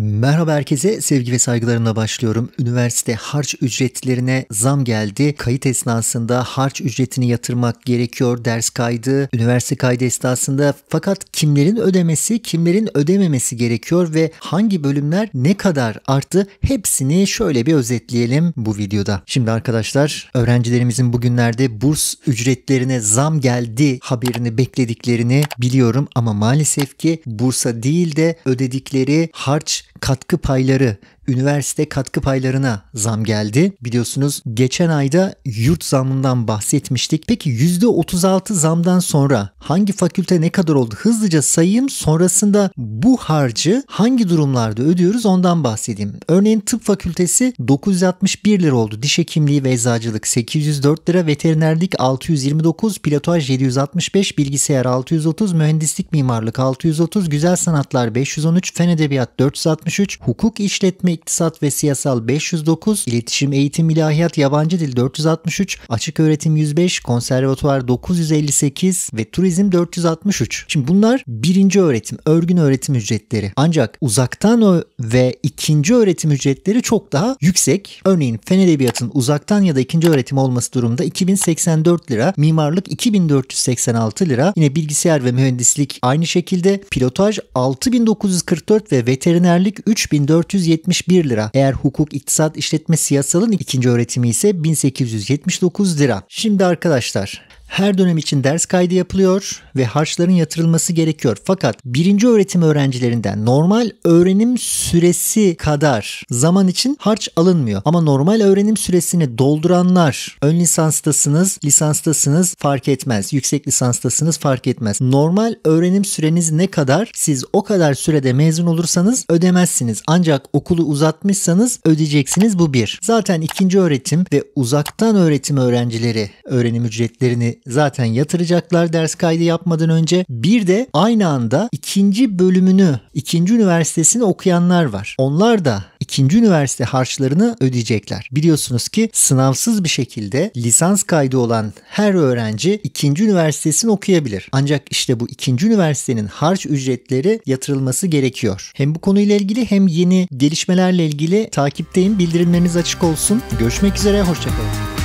Merhaba herkese, sevgi ve saygılarımla başlıyorum. Üniversite harç ücretlerine zam geldi. Kayıt esnasında harç ücretini yatırmak gerekiyor. Ders kaydı, üniversite kaydı esnasında. Fakat kimlerin ödemesi, kimlerin ödememesi gerekiyor ve hangi bölümler ne kadar arttı hepsini şöyle bir özetleyelim bu videoda. Şimdi arkadaşlar, öğrencilerimizin bugünlerde burs ücretlerine zam geldi haberini beklediklerini biliyorum ama maalesef ki bursa değil de ödedikleri harç katkı payları, üniversite katkı paylarına zam geldi. Biliyorsunuz geçen ayda yurt zamından bahsetmiştik. Peki %36 zamdan sonra hangi fakülte ne kadar oldu? Hızlıca sayayım sonrasında bu harcı hangi durumlarda ödüyoruz ondan bahsedeyim. Örneğin tıp fakültesi 961 lira oldu. Diş hekimliği ve eczacılık 804 lira, veterinerlik 629, pilotaj 765, bilgisayar 630, mühendislik mimarlık 630, güzel sanatlar 513, fen edebiyat 463, hukuk işletme iktisat ve siyasal 509, iletişim eğitim ilahiyat yabancı dil 463, açık öğretim 105, konservatuvar 958 ve turizm 463. Şimdi bunlar birinci öğretim, örgün öğretim öğretim ücretleri. Ancak uzaktan ve ikinci öğretim ücretleri çok daha yüksek. Örneğin fen edebiyatının uzaktan ya da ikinci öğretim olması durumunda 2084 lira, mimarlık 2486 lira, yine bilgisayar ve mühendislik aynı şekilde, pilotaj 6944 ve veterinerlik 3471 lira. Eğer hukuk, iktisat, işletme, siyasalın ikinci öğretimi ise 1879 lira. Şimdi arkadaşlar her dönem için ders kaydı yapılıyor ve harçların yatırılması gerekiyor. Fakat birinci öğretim öğrencilerinden normal öğrenim süresi kadar zaman için harç alınmıyor. Ama normal öğrenim süresini dolduranlar ön lisanstasınız, lisanstasınız fark etmez. Yüksek lisanstasınız fark etmez. Normal öğrenim süreniz ne kadar? Siz o kadar sürede mezun olursanız ödemezsiniz. Ancak okulu uzatmışsanız ödeyeceksiniz. Bu bir. Zaten ikinci öğretim ve uzaktan öğretim öğrencileri öğrenim ücretlerini zaten yatıracaklar ders kaydı yapmadan önce. Bir de aynı anda ikinci bölümünü, ikinci üniversitesini okuyanlar var. Onlar da ikinci üniversite harçlarını ödeyecekler. Biliyorsunuz ki sınavsız bir şekilde lisans kaydı olan her öğrenci ikinci üniversitesini okuyabilir. Ancak işte bu ikinci üniversitenin harç ücretleri yatırılması gerekiyor. Hem bu konuyla ilgili hem yeni gelişmelerle ilgili takipteyim. Bildirimleriniz açık olsun. Görüşmek üzere, hoşçakalın.